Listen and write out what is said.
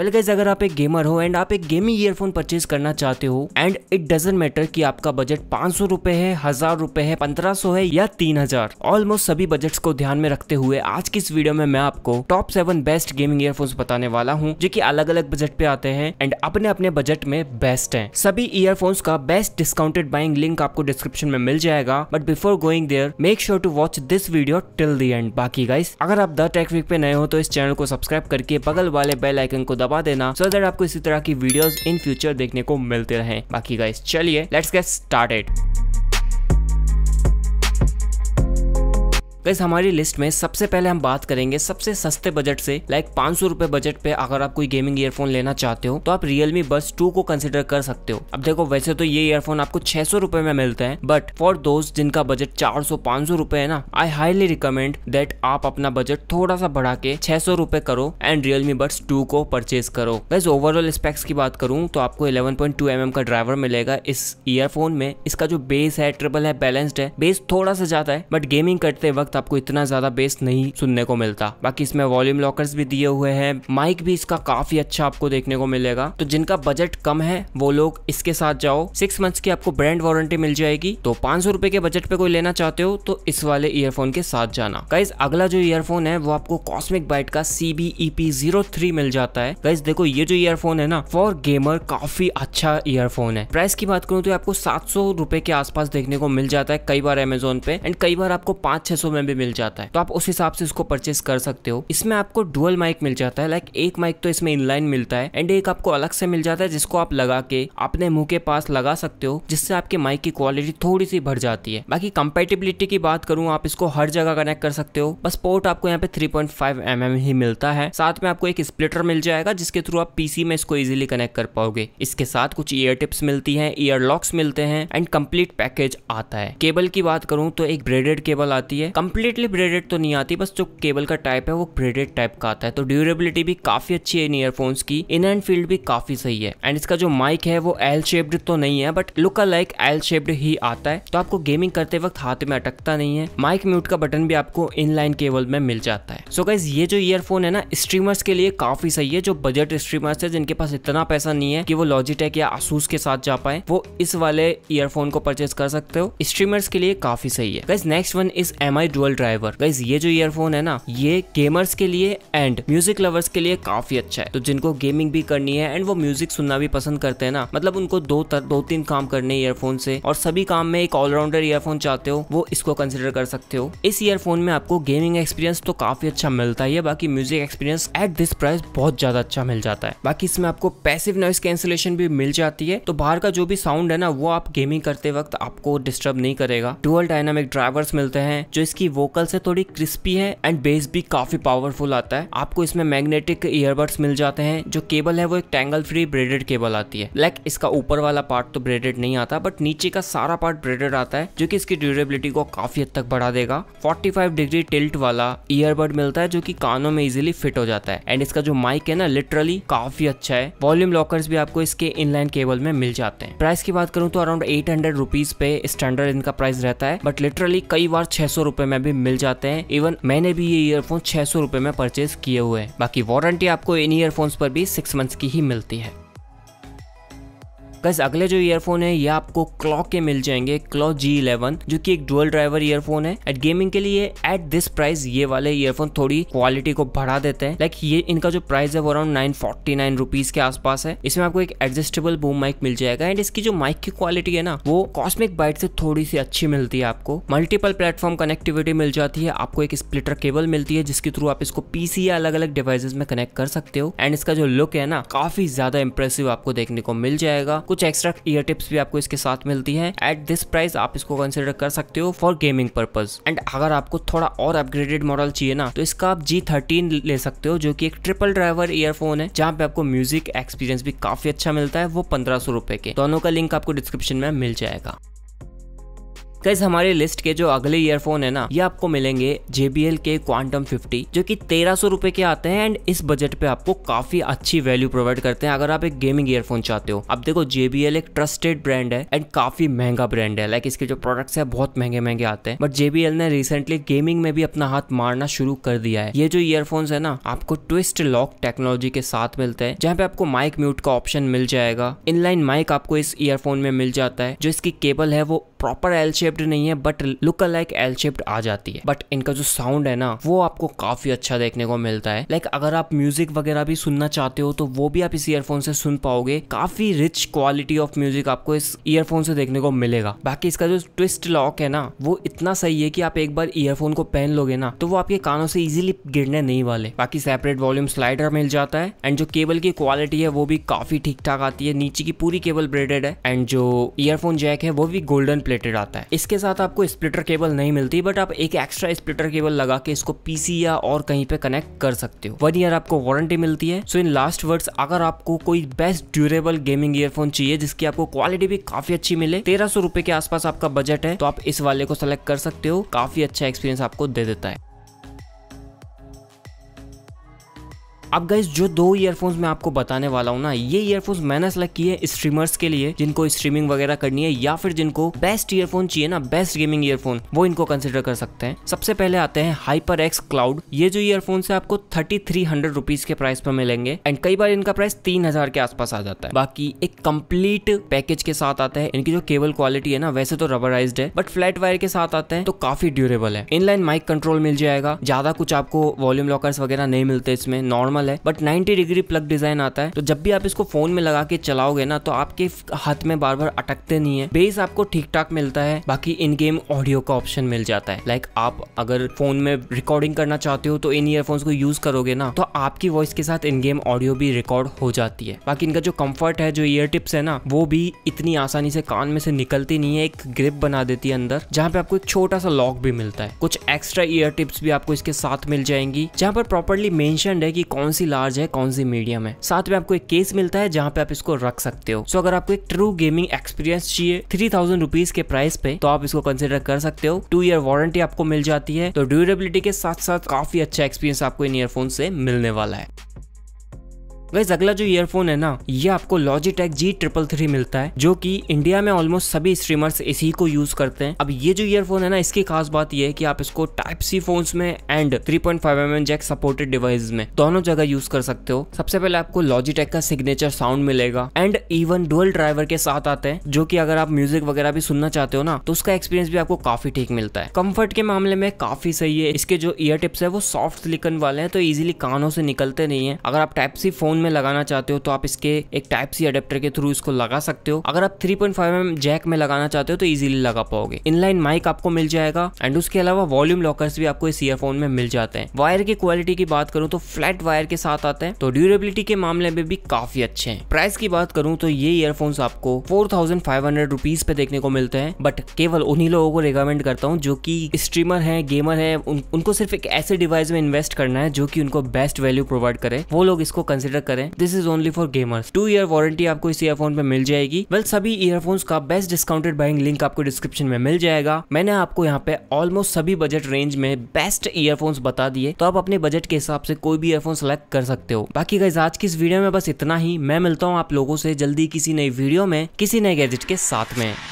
well well guys अगर आप एक गेमर हो एंड आप एक गेमिंग ईयरफोन परचेज करना चाहते हो एंड इट डजेंट मैटर कि आपका बजट पांच सौ रुपए है हजार रुपए है पंद्रह सौ है या तीन हजार ऑलमोस्ट सभी बजट को ध्यान में रखते हुए आज की इस वीडियो में मैं आपको top seven best gaming earphones बताने वाला हूँ जो की अलग अलग बजट पे आते हैं एंड अपने अपने बजट में बेस्ट है सभी ईयरफोन्स का बेस्ट डिस्काउंटेड बाइंग लिंक आपको डिस्क्रिप्शन में मिल जाएगा but before going there make sure to watch this video till the end बाकी गाइस अगर आप द टेक पे नए हो तो इस चैनल को सब्सक्राइब करके बगल वाले बेल आइकन को दबा दबा देना सो so दैट आपको इसी तरह की वीडियोस इन फ्यूचर देखने को मिलते रहे बाकी गाइस चलिए लेट्स गेट स्टार्टेड गैस हमारी लिस्ट में सबसे पहले हम बात करेंगे सबसे सस्ते बजट से लाइक पांच सौ रूपए बजट पे अगर आप कोई गेमिंग ईयरफोन लेना चाहते हो तो आप रियलमी बस टू को कंसिडर कर सकते हो अब देखो वैसे तो ये ईयरफोन आपको छह सौ रूपए में मिलता है बट फॉर दोस्त जिनका बजट चार सौ पांच सौ रूपए है ना आई हाईली रिकमेंड दैट आप अपना बजट थोड़ा सा बढ़ा के छह सौ रूपए करो एंड रियलमी बस टू को परचेज करो वैसे ओवरऑल स्पेक्स की बात करूँ तो आपको eleven point two M M का ड्राइवर मिलेगा इस ईयरफोन में इसका जो बेस है ट्रिपल है बैलेंस्ड है बेस थोड़ा सा ज्यादा है बट गेमिंग करते वक्त वक्त आपको इतना ज़्यादा बेस नहीं सुनने को मिलता बाकी इसमें वॉल्यूम लॉकर्स भी दिए हुए हैं माइक भी इसका काफ़ी अच्छा आपको देखने को मिलेगा तो जिनका बजट कम है वो लोग इसके साथ जाओ सिक्स मंथ्स की आपको ब्रांड वारंटी मिल जाएगी तो पांच सौ के बजट पे कोई लेना चाहते हो तो इस वाले ईयरफोन के साथ जाना गाइज अगला जो ईयरफोन है वो आपको कॉस्मिक बाइट का C B E P zero three मिल जाता है गाइज देखो ये जो ईयरफोन है ना फॉर गेमर काफी अच्छा ईयरफोन है प्राइस की बात करूँ तो आपको सात सौ रुपए के आसपास देखने को मिल जाता है कई बार एमेजोन पे एंड कई बार आपको पांच छह सौ में में भी मिल जाता है तो आप उस हिसाब से उसको परचेस कर सकते हो इसमें आपको डुअल माइक मिल जाता है लाइक एक माइक तो इसमें इनलाइन मिलता है एंड एक आपको अलग से मिल जाता है जिसको आप लगा के अपने मुंह के पास लगा सकते हो जिससे आपके माइक की क्वालिटी थोड़ी सी बढ़ जाती है बाकी कंपेटेबिलिटी की बात करूं आप इसको हर जगह कनेक्ट कर सकते हो बस पोर्ट आपको यहाँ पे थ्री पॉइंट mm ही मिलता है साथ में आपको एक स्प्लिटर मिल जाएगा जिसके थ्रू आप पीसी में इसको इजिली कनेक्ट कर पाओगे इसके साथ कुछ ईयर टिप्स मिलती है ईयर लॉक्स मिलते हैं एंड कंप्लीट पैकेज आता है केबल की बात करूँ तो एक ब्रेडेड केबल आती है कम कम्प्लीटली ब्रेडेड तो नहीं आती बस जो केबल का टाइप है वो ब्रेडेड टाइप का आता है तो ड्यूरेबिलिटी भी काफी अच्छी है इन ईयरफोन्स की इन एंड फील्ड भी काफी सही है एंड इसका जो माइक है वो एल शेप्ड तो नहीं है but look like L shaped ही आता है तो आपको गेमिंग करते वक्त हाथ में अटकता नहीं है माइक म्यूट का बटन भी आपको इन लाइन केबल में मिल जाता है सो so गाइज ये जो ईयरफोन है ना स्ट्रीमर्स के लिए काफी सही है जो बजट स्ट्रीमर्स है जिनके पास इतना पैसा नहीं है कि वो लॉजिटेक या आसूस के साथ जा पाए वो इस वाले ईयरफोन को परचेज कर सकते हो स्ट्रीमर्स के लिए काफी सही है guys next one is M I dual driver guys ये जो ईयरफोन है ना ये गेमर्स के लिए एंड म्यूजिक लवर्स के लिए काफी अच्छा है तो जिनको गेमिंग भी करनी है एंड वो म्यूजिक सुनना भी पसंद करते हैं ना मतलब उनको दो तर, दो तीन काम करने ईयरफोन से और सभी काम में एक ऑलराउंडर ईयरफोन चाहते हो वो इसको कंसिडर कर सकते हो इस ईयरफोन में आपको गेमिंग एक्सपीरियंस तो काफी अच्छा मिलता ही है बाकी music experience at this price बहुत ज्यादा अच्छा मिल जाता है बाकी इसमें आपको पैसिव नॉइस कैंसिलेशन भी मिल जाती है तो बाहर का जो भी साउंड है ना वो आप गेमिंग करते वक्त आपको डिस्टर्ब नहीं करेगा डुअल डायनामिक ड्राइवर्स मिलते हैं जो इसकी इसकी वोकल से थोड़ी क्रिस्पी है एंड बेस भी काफी पावरफुल आता है आपको इसमें मैग्नेटिक ईयरबड्स मिल जाते हैं जो केबल है वो एक टैंगल फ्री ब्रेडेड केबल आती है लाइक इसका ऊपर वाला पार्ट तो ब्रेडेड नहीं आता बट नीचे का सारा पार्ट ब्रेडेड आता है जो की इसकी ड्यूरेबिलिटी को काफी हद तक बढ़ा देगा फोर्टी डिग्री टिल्ट वाला ईयरबड मिलता है जो की कानों में इजिली फिट हो जाता है एंड इसका जो माइक है ना लिटरली काफी अच्छा है वॉल्यूम लॉकर भी आपको इसके इनलाइन केबल में मिल जाते हैं प्राइस की बात करूँ तो अराउंड एट हंड्रेड रुपीज पे स्टैंडर्ड इनका प्राइस रहता है बट लिटरली कई बार छह सौ रुपए में में भी मिल जाते हैं इवन मैंने भी ये ईयरफोन छह सौ में परचेज किए हुए हैं बाकी वारंटी आपको इन ईयरफोन्स पर भी सिक्स मंथ्स की ही मिलती है बस अगले जो ईयरफोन है ये आपको क्लॉक के मिल जाएंगे क्लॉक जी इलेवन जो कि एक डुअल ड्राइवर ईयरफोन है एट गेमिंग के लिए एट दिस प्राइस ये वाले ईयरफोन थोड़ी क्वालिटी को बढ़ा देते हैं लाइक ये इनका जो प्राइस है वो around nine forty nine rupees के आसपास है इसमें आपको एक एडजस्टेबल बूम माइक मिल जाएगा एंड इसकी जो माइक की क्वालिटी है ना वो कॉस्मिक बाइट से थोड़ी सी अच्छी मिलती है आपको मल्टीपल प्लेटफॉर्म कनेक्टिविटी मिल जाती है आपको एक स्प्लिटर केबल मिलती है जिसके थ्रू आप इसको पीसी या अलग अलग डिवाइसेस में कनेक्ट कर सकते हो एंड इसका जो लुक है ना काफी ज्यादा इंप्रेसिव आपको देखने को मिल जाएगा कुछ एक्स्ट्रा ईयर टिप्स भी आपको इसके साथ मिलती है एट दिस प्राइस आप इसको कंसिडर कर सकते हो फॉर गेमिंग पर्पज एंड अगर आपको थोड़ा और अपग्रेडेड मॉडल चाहिए ना तो इसका आप जी थर्टीन ले सकते हो जो की एक ट्रिपल ड्राइवर ईयरफोन है जहाँ पे आपको म्यूजिक एक्सपीरियंस भी काफी अच्छा मिलता है वो पंद्रह सौ रुपए के दोनों का लिंक आपको डिस्क्रिप्शन में मिल जाएगा कैसे हमारे लिस्ट के जो अगले ईयरफोन है ना ये आपको मिलेंगे JBL के क्वांटम 50 जो कि तेरह सौ रुपए के आते हैं एंड इस बजट पे आपको काफी अच्छी वैल्यू प्रोवाइड करते हैं अगर आप एक गेमिंग ईयरफोन चाहते हो आप देखो JBL एक ट्रस्टेड ब्रांड है एंड काफी महंगा ब्रांड है लाइक इसके जो प्रोडक्ट्स है बहुत महंगे महंगे आते हैं बट JBL ने रिसेंटली गेमिंग में भी अपना हाथ मारना शुरू कर दिया है ये जो ईयरफोन है ना आपको ट्विस्ट लॉक टेक्नोलॉजी के साथ मिलते हैं जहाँ पे आपको माइक म्यूट का ऑप्शन मिल जाएगा इनलाइन माइक आपको इस ईयरफोन में मिल जाता है जो इसकी केबल है वो प्रॉपर एल शेप्ड नहीं है but look like L shaped आ जाती है बट इनका जो साउंड है ना वो आपको काफी अच्छा देखने को मिलता है लाइक अगर आप म्यूजिक वगैरह भी सुनना चाहते हो तो वो भी आप इस ईयरफोन से सुन पाओगे काफी रिच क्वालिटी ऑफ म्यूजिक आपको इस ईयरफोन से देखने को मिलेगा बाकी इसका जो ट्विस्ट लॉक है ना वो इतना सही है कि आप एक बार ईयरफोन को पहन लोगे ना तो वो आपके कानों से इजिली गिरने नहीं वाले बाकी सेपरेट वॉल्यूम स्लाइडर मिल जाता है एंड जो केबल की क्वालिटी है वो भी काफी ठीक ठाक आती है नीचे की पूरी केबल ब्रेडेड है एंड जो ईयरफोन जैक है वो भी गोल्डन प्लेटेड आता है इसके साथ आपको स्प्लिटर केबल नहीं मिलती बट आप एक एक्स्ट्रा स्प्लिटर केबल लगा के इसको पीसी या और कहीं पे कनेक्ट कर सकते हो वन ईयर आपको वारंटी मिलती है सो इन लास्ट वर्ड्स अगर आपको कोई बेस्ट ड्यूरेबल गेमिंग ईयरफोन चाहिए जिसकी आपको क्वालिटी भी काफी अच्छी मिले तेरह सौ रुपए के आसपास आपका बजट है तो आप इस वाले को सेलेक्ट कर सकते हो काफी अच्छा एक्सपीरियंस आपको दे देता है अब गाइज जो दो ईयरफोन्स मैं आपको बताने वाला हूँ ना ये ईयरफोन्स मैंने सेलेक्ट किए स्ट्रीमर्स के लिए जिनको स्ट्रीमिंग वगैरह करनी है या फिर जिनको बेस्ट ईयरफोन चाहिए ना बेस्ट गेमिंग ईयरफोन वो इनको कंसिडर कर सकते हैं सबसे पहले आते हैं हाइपर एक्स क्लाउड ये जो ईयरफोन है आपको थर्टी थ्री हंड्रेड रुपीज के प्राइस पर मिलेंगे एंड कई बार इनका प्राइस तीन हजार के आसपास आ जाता है बाकी एक कंप्लीट पैकेज के साथ आता है इनकी जो केबल क्वालिटी है ना वैसे तो रबराइज है बट फ्लैट वायर के साथ आते हैं तो काफी ड्यूरेबल है इनलाइन माइक कंट्रोल मिल जाएगा ज्यादा कुछ आपको वॉल्यूम लॉकर्स वगैरह नहीं मिलते इसमें नॉर्मल नॉर्मल है but ninety degree plug design आता है तो जब भी आप इसको फोन में लगा के चलाओगे ना तो आपके हाथ में बार बार अटकते नहीं है बेस आपको ठीक ठाक मिलता है बाकी इन गेम ऑडियो का ऑप्शन मिल जाता है लाइक like आप अगर फोन में रिकॉर्डिंग करना चाहते हो तो इन ईयरफोन्स को यूज करोगे ना तो आपकी वॉइस के साथ इन गेम ऑडियो भी रिकॉर्ड हो जाती है बाकी इनका जो कम्फर्ट है जो ईयर टिप्स है ना वो भी इतनी आसानी से कान में से निकलती नहीं है एक ग्रिप बना देती है अंदर जहाँ पे आपको एक छोटा सा लॉक भी मिलता है कुछ एक्स्ट्रा ईयर टिप्स भी आपको इसके साथ मिल जाएंगी जहाँ पर प्रॉपरली मेंशन है कि कौन कौन सी लार्ज है कौन सी मीडियम है साथ में आपको एक केस मिलता है जहाँ पे आप इसको रख सकते हो सो अगर आपको एक ट्रू गेमिंग एक्सपीरियंस चाहिए थ्री थाउजेंड रुपीज के प्राइस पे तो आप इसको कंसिडर कर सकते हो टू ईयर वारंटी आपको मिल जाती है तो ड्यूरेबिलिटी के साथ साथ काफी अच्छा एक्सपीरियंस आपको इन ईयरफोन से मिलने वाला है वैसे अगला जो ईयरफोन है ना ये आपको लॉजिटेक जी ट्रिपल थ्री मिलता है जो की इंडिया में ऑलमोस्ट सभी स्ट्रीमर्स इसी को यूज करते हैं अब ये जो ईयरफोन है ना इसकी खास बात यह है कि आप इसको टाइप सी फोन में and three point five M M jack supported device में दोनों जगह यूज कर सकते हो सबसे पहले आपको लॉजिटेक का सिग्नेचर साउंड मिलेगा एंड इवन डुअल ड्राइवर के साथ आते हैं जो की अगर आप म्यूजिक वगैरह भी सुनना चाहते हो ना तो उसका एक्सपीरियंस भी आपको काफी ठीक मिलता है कम्फर्ट के मामले में काफी सही है इसके जो ईयर टिप्स है वो सॉफ्ट लिकन वाले हैं तो इजिली कानों से निकलते नहीं है अगर आप टाइप सी फोन में लगाना चाहते हो तो आप इसके एक टाइप सी अडेप्टर के थ्रू इसको लगा सकते हो अगर आप थ्री पॉइंट mm जैक में लगाना चाहते हो तो इजिली लगा पाओगे इनलाइन माइक आपको मिल जाएगा एंड उसके अलावा वॉल्यूम लॉकर्स भी आपको इस ईयरफोन में मिल जाते हैं वायर की क्वालिटी की बात करूँ तो फ्लैट वायर के साथ आते हैं तो ड्यूरेबिलिटी के मामले में भी काफी अच्छे हैं प्राइस की बात करूँ तो ये ईयरफोन्स आपको four thousand five hundred rupees पे देखने को मिलते हैं बट केवल उन्हीं लोगों को रिकमेंड करता हूँ जो कि स्ट्रीमर है गेमर है उन, उनको सिर्फ एक ऐसे डिवाइस में इन्वेस्ट करना है जो कि उनको बेस्ट वैल्यू प्रोवाइड करे वो लोग इसको कंसिडर करें this is only for gamers two year warranty आपको इस ईयरफोन पे मिल जाएगी वेल सभी ईयरफोन्स का बेस्ट डिस्काउंटेड बाइंग लिंक आपको डिस्क्रिप्शन में मिल जाएगा मैंने आपको यहाँ पे ऑलमोस्ट सभी बजट रेंज में बेस्ट ईयरफोन्स बता दिए तो आप अपने बजट के हिसाब से कोई भी ईयरफोन सेलेक्ट कर सकते हो बाकी गाइज आज की इस वीडियो में बस इतना ही मैं मिलता हूँ आप लोगों से जल्दी किसी नई वीडियो में किसी नए गैजेट के साथ में